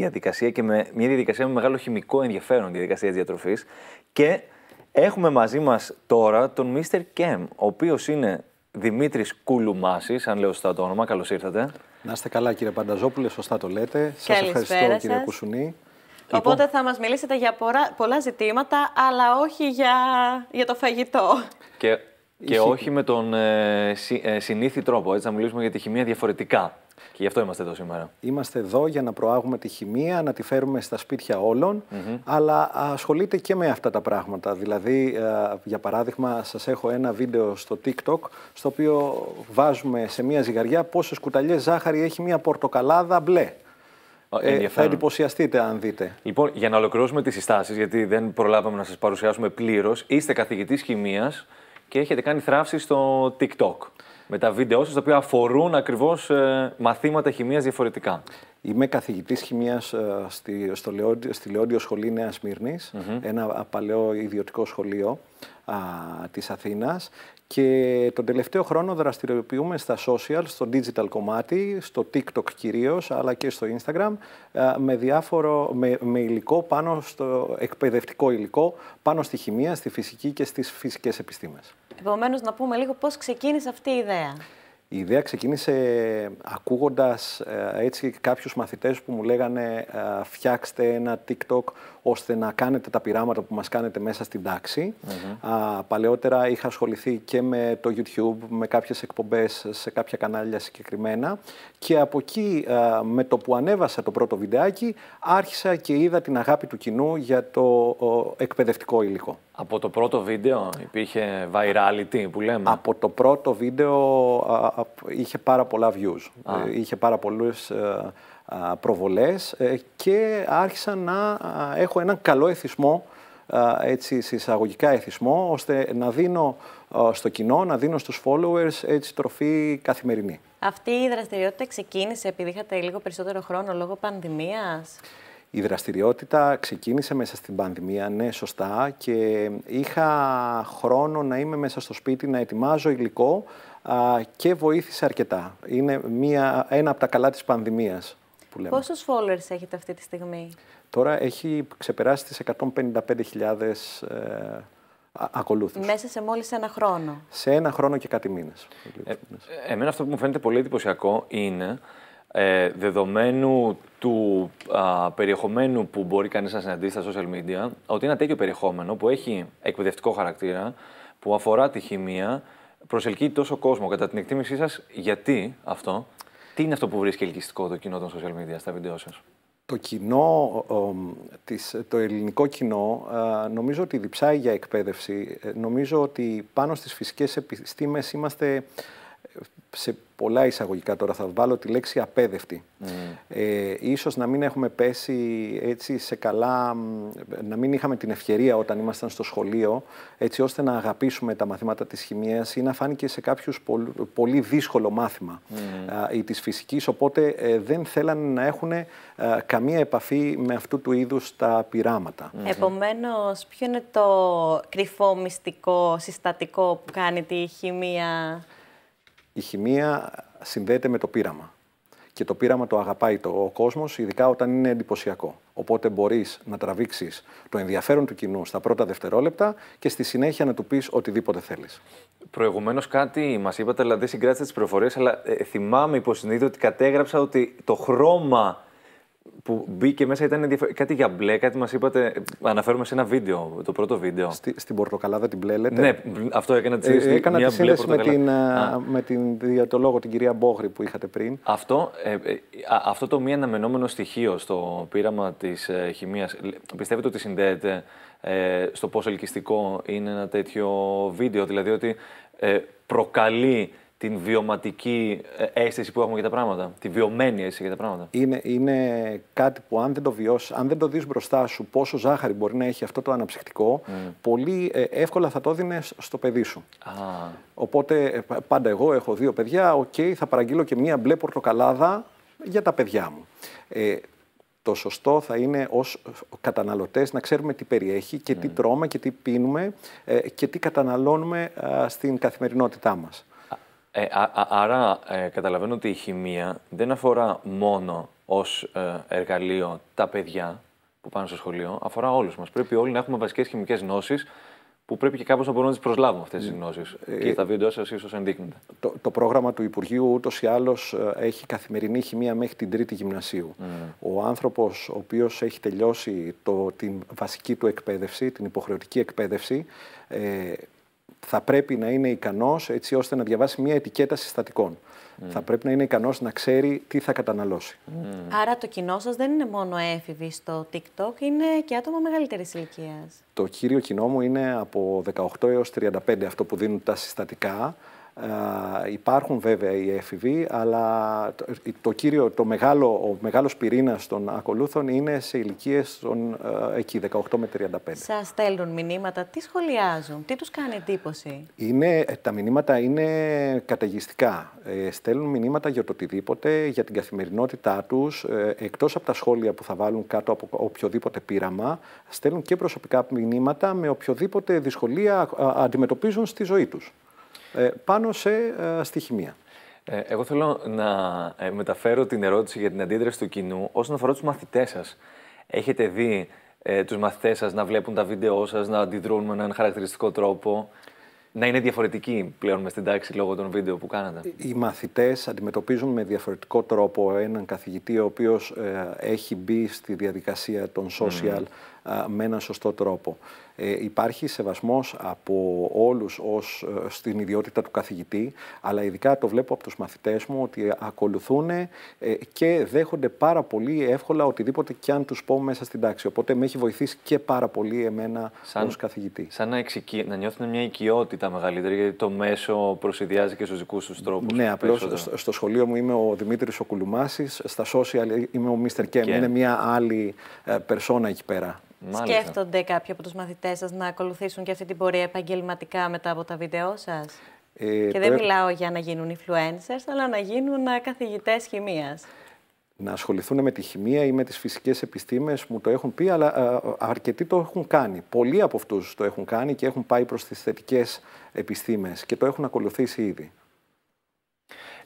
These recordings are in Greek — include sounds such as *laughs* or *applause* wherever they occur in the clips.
διαδικασία και με μια διαδικασία με μεγάλο χημικό ενδιαφέρον, διαδικασία διατροφής. Και έχουμε μαζί μας τώρα τον Μίστερ Κέμ, ο οποίος είναι Δημήτρης Κούλουμάση, αν λέω σωστά το όνομα. Καλώς ήρθατε. Να είστε καλά, κύριε Πανταζόπουλε, σωστά το λέτε. Σας ευχαριστώ, κύριε Κουσουνή. Οπότε λοιπόν- θα μας μιλήσετε για πολλά, πολλά, ζητήματα, αλλά όχι για, για το φαγητό. Και, και όχι με τον ε, ε, συνήθι τρόπο, έτσι, να μιλήσουμε για τη χημεία διαφορετικά. Και γι' αυτό είμαστε εδώ σήμερα. Είμαστε εδώ για να προάγουμε τη χημεία, να τη φέρουμε στα σπίτια όλων, mm -hmm. αλλά ασχολείται και με αυτά τα πράγματα. Δηλαδή, ε, για παράδειγμα, σας έχω ένα βίντεο στο TikTok, στο οποίο βάζουμε σε μία ζυγαριά πόσες κουταλιές ζάχαρη έχει μία πορτοκαλάδα μπλε. Ε, θα εντυπωσιαστείτε αν δείτε. Λοιπόν, για να ολοκληρώσουμε τις συστάσεις, γιατί δεν προλάβαμε να σας παρουσιάσουμε πλήρως, είστε καθηγητής χημίας και έχετε κάνει θράψη στο TikTok με τα βίντεο σας, τα οποία αφορούν ακριβώς ε, μαθήματα χημίας διαφορετικά. Είμαι καθηγητής χημίας ε, στη, στο Λεόντιο, στη Λεόντιο Σχολή Νέας ένα παλαιό ιδιωτικό σχολείο α, της Αθήνας και τον τελευταίο χρόνο δραστηριοποιούμε στα social, στο digital κομμάτι, στο TikTok κυρίως, αλλά και στο Instagram, ε, με, διάφορο, με, με υλικό πάνω στο εκπαιδευτικό υλικό, πάνω στη χημεία, στη φυσική και στις φυσικές επιστήμες. Επομένως, να πούμε λίγο πώς ξεκίνησε αυτή η ιδέα. Η ιδέα ξεκίνησε ε, ακούγοντας ε, έτσι κάποιους μαθητές που μου λέγανε ε, φτιάξτε ένα TikTok ώστε να κάνετε τα πειράματα που μας κάνετε μέσα στην τάξη. παλαιότερα είχα ασχοληθεί και με το YouTube, με κάποιες εκπομπές σε κάποια κανάλια συγκεκριμένα και από εκεί με το που ανέβασα το πρώτο βιντεάκι άρχισα και είδα την αγάπη του κοινού για το εκπαιδευτικό υλικό. Από το πρώτο βίντεο υπήρχε virality που λέμε. Από το πρώτο βίντεο είχε πάρα πολλά views. Ε, είχε πάρα πολλές ε, προβολές ε, και άρχισα να έχω έναν καλό εθισμό, έτσι συσσαγωγικά εθισμό, ώστε να δίνω στο κοινό, να δίνω στους followers έτσι τροφή καθημερινή. Αυτή η δραστηριότητα ξεκίνησε επειδή είχατε λίγο περισσότερο χρόνο λόγω πανδημίας. Η δραστηριότητα ξεκίνησε μέσα στην πανδημία, ναι, σωστά, και είχα χρόνο να είμαι μέσα στο σπίτι, να ετοιμάζω υλικό α, και βοήθησε αρκετά. Είναι μια, ένα από τα καλά της πανδημίας που λέμε. Πόσους followers έχετε αυτή τη στιγμή? Τώρα έχει ξεπεράσει τις 155.000 ε, Μέσα σε μόλις ένα χρόνο. Σε ένα χρόνο και κάτι μήνες. Ε, εμένα αυτό που μου φαίνεται πολύ εντυπωσιακό είναι ε, δεδομένου του περιεχομένου που μπορεί κανείς να συναντήσει στα social media, ότι ένα τέτοιο περιεχόμενο που έχει εκπαιδευτικό χαρακτήρα, που αφορά τη χημεία, προσελκύει τόσο κόσμο. Κατά την εκτίμησή σας, γιατί αυτό, τι είναι αυτό που βρίσκει ελκυστικό το κοινό των social media στα βίντεο σας. Το κοινό, το ελληνικό κοινό, νομίζω ότι διψάει για εκπαίδευση. Ε, νομίζω ότι πάνω στις φυσικές επιστήμες είμαστε σε πολλά εισαγωγικά τώρα θα βάλω τη λέξη απέδευτη. Mm. Ε, ίσως να μην έχουμε πέσει έτσι σε καλά, να μην είχαμε την ευκαιρία όταν ήμασταν στο σχολείο, έτσι ώστε να αγαπήσουμε τα μαθήματα της χημίας ή να φάνηκε σε κάποιους πολύ δύσκολο μάθημα ή mm. της φυσικής, οπότε ε, δεν θέλανε να έχουν καμία επαφή με αυτού του είδους τα πειράματα. Mm. Επομένως, ποιο είναι το κρυφό μυστικό συστατικό που κάνει τη χημία η χημεία συνδέεται με το πείραμα. Και το πείραμα το αγαπάει το, ο κόσμος, ειδικά όταν είναι εντυπωσιακό. Οπότε μπορείς να τραβήξεις το ενδιαφέρον του κοινού στα πρώτα δευτερόλεπτα και στη συνέχεια να του πεις οτιδήποτε θέλεις. Προηγουμένως κάτι μας είπατε, αλλά δεν δηλαδή, συγκράτησα τις πληροφορίες, αλλά ε, θυμάμαι υποσυνείδη ότι κατέγραψα ότι το χρώμα που μπήκε μέσα ήταν ενδιαφέρον. κάτι για μπλε, κάτι μας είπατε. Αναφέρουμε σε ένα βίντεο, το πρώτο βίντεο. Στη, στην πορτοκαλάδα την μπλε, λέτε. Ναι, αυτό ε, έκανα τη σύνδεση. έκανα τη σύνδεση με την, με την διατολόγο, την κυρία Μπόχρη που είχατε πριν. Αυτό, ε, ε, αυτό το μη αναμενόμενο στοιχείο στο πείραμα της ε, χημίας, πιστεύετε ότι συνδέεται στο πόσο ελκυστικό είναι ένα τέτοιο βίντεο, δηλαδή ότι προκαλεί την βιωματική ε, αίσθηση που έχουμε για τα πράγματα, τη βιωμένη αίσθηση για τα πράγματα. Είναι, είναι κάτι που αν δεν το βιώσεις, αν δεν το δεις μπροστά σου πόσο ζάχαρη μπορεί να έχει αυτό το αναψυκτικό, mm. πολύ ε, εύκολα θα το δίνει στο παιδί σου. Ah. Οπότε ε, πάντα εγώ έχω δύο παιδιά, οκ, θα παραγγείλω και μία μπλε πορτοκαλάδα για τα παιδιά μου. Ε, το σωστό θα είναι ως καταναλωτές να ξέρουμε τι περιέχει και τι mm. τρώμε και τι πίνουμε και τι καταναλώνουμε στην καθημερινότητά μας. Ε, α, άρα ε, καταλαβαίνω ότι η χημεία δεν αφορά μόνο ως ε, εργαλείο τα παιδιά που πάνε στο σχολείο, αφορά όλους μας. Πρέπει όλοι να έχουμε βασικές χημικές γνώσεις που πρέπει και κάπως να μπορούμε να τις προσλάβουμε αυτές τις ναι. γνώσεις. Ε, και τα βίντεο σας ίσως ενδείκνεται. Το, το πρόγραμμα του Υπουργείου ούτως ή άλλως ε, έχει καθημερινή χημεία μέχρι την τρίτη γυμνασίου. Mm. Ο άνθρωπος ο οποίος έχει τελειώσει το, την βασική του εκπαίδευση, την υποχρεωτική εκπαίδευση, ε, θα πρέπει να είναι ικανός έτσι ώστε να διαβάσει μια ετικέτα συστατικών. Θα πρέπει να είναι ικανός να ξέρει τι θα καταναλώσει. Άρα το κοινό σας δεν είναι μόνο έφηβοι στο TikTok, είναι και άτομα μεγαλύτερης ηλικίας. Το κύριο κοινό μου είναι από 18 έως 35 αυτό που δίνουν τα συστατικά. Ε, υπάρχουν βέβαια οι έφηβοι, αλλά ε, το, κύριο, το μεγάλο, ο μεγάλος πυρήνας των ακολούθων είναι σε ηλικίες των, ε, εκεί, 18 με 35. Σας στέλνουν μηνύματα, τι σχολιάζουν, τι τους κάνει εντύπωση. Είναι, τα μηνύματα είναι καταιγιστικά. Ε, στέλνουν μηνύματα για το οτιδήποτε, για την καθημερινότητά τους, ε, εκτός από τα σχόλια που θα βάλουν κάτω από οποιοδήποτε πείραμα, στέλνουν και προσωπικά μηνύματα με οποιοδήποτε δυσκολία αντιμετωπίζουν στη ζωή τους. Ε, πάνω σε ε, στοιχημία. Ε, εγώ θέλω να μεταφέρω την ερώτηση για την αντίδραση του κοινού όσον αφορά τους μαθητές σας. Έχετε δει ε, τους μαθητές σας να βλέπουν τα βίντεό σας, να αντιδρούν με έναν χαρακτηριστικό τρόπο, να είναι διαφορετικοί πλέον μες στην τάξη λόγω των βίντεο που κάνατε. Οι μαθητές αντιμετωπίζουν με διαφορετικό τρόπο έναν καθηγητή ο οποίος έχει μπει στη διαδικασία των social με έναν σωστό τρόπο. Ε, υπάρχει σεβασμός από όλους ως ε, στην ιδιότητα του καθηγητή, αλλά ειδικά το βλέπω από τους μαθητές μου ότι ακολουθούν ε, και δέχονται πάρα πολύ εύκολα οτιδήποτε και αν τους πω μέσα στην τάξη. Οπότε με έχει βοηθήσει και πάρα πολύ εμένα σαν, ως καθηγητή. Σαν να, νιώθουν μια οικειότητα μεγαλύτερη, γιατί το μέσο προσυδειάζει και στους δικούς τους τρόπους. Ναι, απλώς στο, σχολείο μου είμαι ο Δημήτρης Οκουλουμάσης, στα social είμαι ο Mr. Kem, είναι μια άλλη ε, περσόνα εκεί πέρα. Μάλιστα. Σκέφτονται κάποιοι από τους μαθητές σας να ακολουθήσουν και αυτή την πορεία επαγγελματικά μετά από τα βίντεό σας. Ε, και δεν μιλάω για να γίνουν influencers, αλλά να γίνουν καθηγητές χημίας. Να ασχοληθούν με τη χημεία ή με τις φυσικές επιστήμες μου το έχουν πει, αλλά α, αρκετοί το έχουν κάνει. Πολλοί από αυτούς το έχουν κάνει και έχουν πάει προς τις θετικές επιστήμες και το έχουν ακολουθήσει ήδη.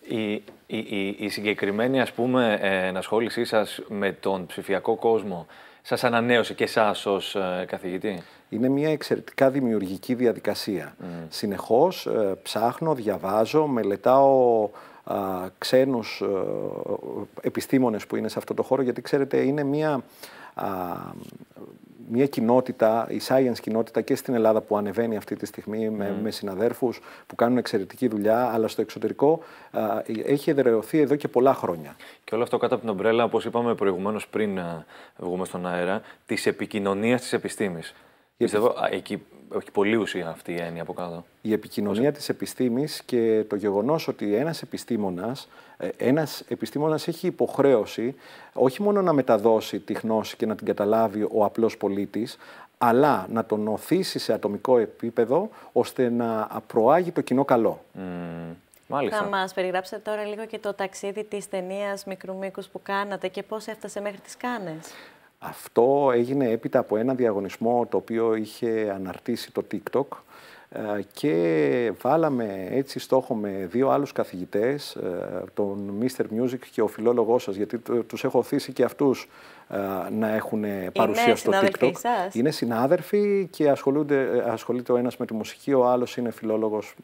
Η, η, η, η συγκεκριμένη, ας πούμε, ε, ενασχόλησή σας με τον ψηφιακό κόσμο σας ανανέωσε και εσάς ως ε, καθηγητή. Είναι μια εξαιρετικά δημιουργική διαδικασία. Mm. Συνεχώς ε, ψάχνω, διαβάζω, μελετάω ξένους ε, επιστήμονες που είναι σε αυτό το χώρο, γιατί ξέρετε είναι μια μια κοινότητα, η science κοινότητα και στην Ελλάδα που ανεβαίνει αυτή τη στιγμή με, mm. με συναδέρφους που κάνουν εξαιρετική δουλειά, αλλά στο εξωτερικό ε, έχει εδρεωθεί εδώ και πολλά χρόνια. Και όλο αυτό κάτω από την ομπρέλα, όπως είπαμε προηγουμένως, πριν ε, βγούμε στον αέρα, της επικοινωνίας της επιστήμης. Πιστεύω, εκεί έχει πολύ ουσία αυτή η έννοια από κάτω. Η επικοινωνία Πώς... της επιστήμης και το γεγονός ότι ένας επιστήμονας, ε, ένας επιστήμονας έχει υποχρέωση όχι μόνο να μεταδώσει τη γνώση και να την καταλάβει ο απλός πολίτης, αλλά να τον οθήσει σε ατομικό επίπεδο ώστε να προάγει το κοινό καλό. Μάλιστα. Θα μας περιγράψετε τώρα λίγο και το ταξίδι της ταινίας Μικρού Μήκους που κάνατε και πώς έφτασε μέχρι τις Κάνες. Αυτό έγινε έπειτα από ένα διαγωνισμό το οποίο είχε αναρτήσει το TikTok ε, και βάλαμε έτσι στόχο με δύο άλλους καθηγητές, ε, τον Mr. Music και ο φιλόλογός σας, γιατί τους έχω θύσει και αυτούς ε, να έχουν παρουσία στο TikTok. Είναι συνάδελφοι και ασχολούνται, ασχολείται ο ένας με τη μουσική, ο άλλος είναι φιλόλογος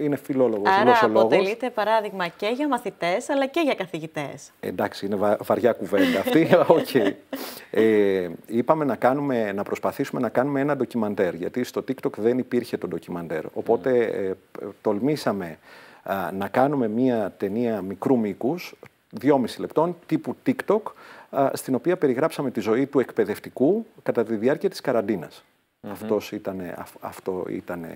είναι φιλόλογος, Άρα αποτελείται παράδειγμα και για μαθητές, αλλά και για καθηγητές. Εντάξει, είναι βα... βαριά κουβέντα αυτή. okay. *laughs* ε, είπαμε να, κάνουμε, να προσπαθήσουμε να κάνουμε ένα ντοκιμαντέρ, γιατί στο TikTok δεν υπήρχε το ντοκιμαντέρ. Οπότε ε, τολμήσαμε να κάνουμε μία ταινία μικρού μήκους, 2,5 λεπτών, τύπου TikTok, στην οποία περιγράψαμε τη ζωή του εκπαιδευτικού κατά τη διάρκεια της καραντίνας. Αυτός ήτανε, αυτό ήταν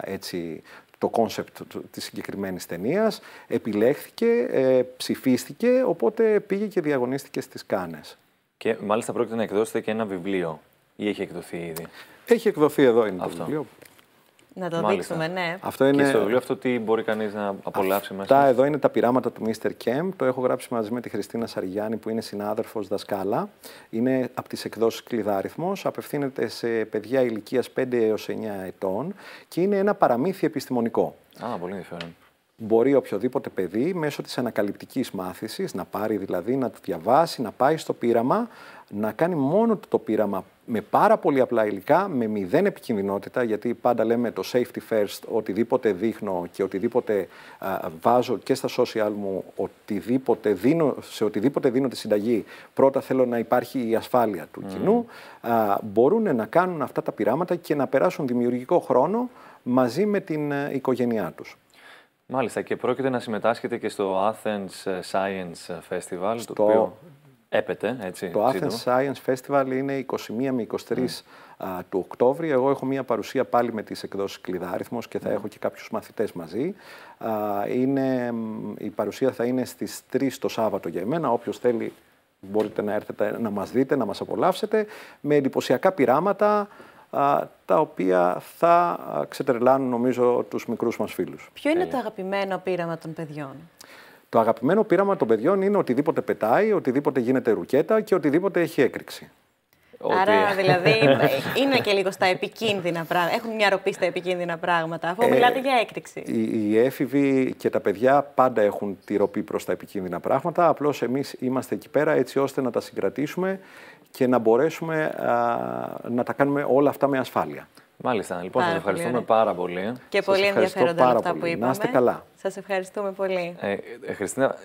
έτσι το κόνσεπτ της συγκεκριμένης ταινίας, επιλέχθηκε, ε, ψηφίστηκε, οπότε πήγε και διαγωνίστηκε στις Κάνες. Και μάλιστα πρόκειται να εκδώσετε και ένα βιβλίο ή έχει εκδοθεί ήδη. Έχει εκδοθεί εδώ είναι το βιβλίο. Να το Μάλιστα. δείξουμε, ναι. Αυτό είναι... Και στο βιβλίο αυτό τι μπορεί κανείς να απολαύσει μέσα. Αυτά εδώ είναι τα πειράματα του Mr. Kemp. Το έχω γράψει μαζί με τη Χριστίνα Σαριάννη, που είναι συνάδελφος δασκάλα. Είναι από τις εκδόσεις Κλειδάριθμο. Απευθύνεται σε παιδιά ηλικίας 5 έως 9 ετών και είναι ένα παραμύθι επιστημονικό. Α, πολύ ενδιαφέρον. Μπορεί οποιοδήποτε παιδί μέσω της ανακαλυπτικής μάθησης να πάρει δηλαδή, να το διαβάσει, να πάει στο πείραμα, να κάνει μόνο το πείραμα με πάρα πολύ απλά υλικά, με μηδέν επικινδυνότητα, γιατί πάντα λέμε το safety first, οτιδήποτε δείχνω και οτιδήποτε βάζω και στα social μου, οτιδήποτε δίνω, σε οτιδήποτε δίνω τη συνταγή, πρώτα θέλω να υπάρχει η ασφάλεια του κοινού, μπορούν να κάνουν αυτά τα πειράματα και να περάσουν δημιουργικό χρόνο μαζί με την ε, οικογένειά τους. Μάλιστα και πρόκειται να συμμετάσχετε και στο Athens Science Festival. Στο... Το οποίο έπεται. Έτσι, το Athens Science Festival είναι 21 με 23 ναι. του Οκτώβρη. Εγώ έχω μία παρουσία πάλι με τις εκδόσεις Κλειδάριθμος και θα ναι. έχω και κάποιους μαθητές μαζί. Α, είναι, η παρουσία θα είναι στις 3 το Σάββατο για εμένα. Όποιος θέλει μπορείτε να έρθετε να μας δείτε, να μας απολαύσετε. Με εντυπωσιακά πειράματα, τα οποία θα ξετρελάνουν νομίζω τους μικρούς μας φίλους. Ποιο είναι το αγαπημένο πείραμα των παιδιών? Το αγαπημένο πείραμα των παιδιών είναι οτιδήποτε πετάει, οτιδήποτε γίνεται ρουκέτα και οτιδήποτε έχει έκρηξη. Άρα, δηλαδή, *laughs* είναι και λίγο στα επικίνδυνα πράγματα. Έχουν μια ροπή στα επικίνδυνα πράγματα, αφού ε, μιλάτε για έκρηξη. Οι, οι έφηβοι και τα παιδιά πάντα έχουν τη ροπή προς τα επικίνδυνα πράγματα. Απλώς εμείς είμαστε εκεί πέρα έτσι ώστε να τα συγκρατήσουμε και να μπορέσουμε να τα κάνουμε όλα αυτά με ασφάλεια. Μάλιστα. Λοιπόν, σα ευχαριστούμε πάρα πολύ. Και σας πολύ ενδιαφέροντα αυτά που είπαμε. Να είστε καλά. Σας ευχαριστούμε πολύ. Ε, ε